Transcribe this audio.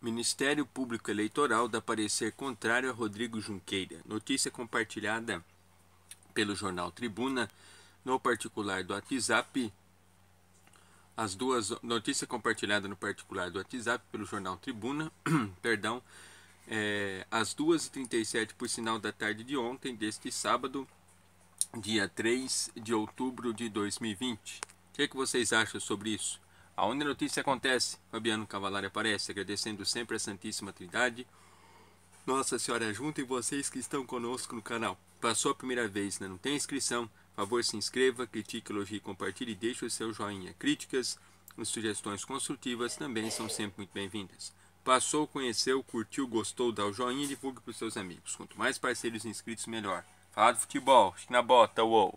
Ministério Público Eleitoral dá parecer contrário a Rodrigo Junqueira. Notícia compartilhada pelo jornal Tribuna no particular do WhatsApp. As duas notícia compartilhada no particular do WhatsApp pelo jornal Tribuna, perdão, é, às 2h37 por sinal da tarde de ontem, deste sábado, dia 3 de outubro de 2020. O que, é que vocês acham sobre isso? Aonde a notícia acontece, Fabiano Cavalari aparece, agradecendo sempre a Santíssima Trindade, Nossa Senhora é junto e vocês que estão conosco no canal. Passou a primeira vez, né? não tem inscrição? Favor se inscreva, critique, elogie, compartilhe e deixe o seu joinha. Críticas e sugestões construtivas também são sempre muito bem-vindas. Passou, conheceu, curtiu, gostou, dá o joinha e divulgue para os seus amigos. Quanto mais parceiros inscritos, melhor. Falar de futebol, na bota, uou!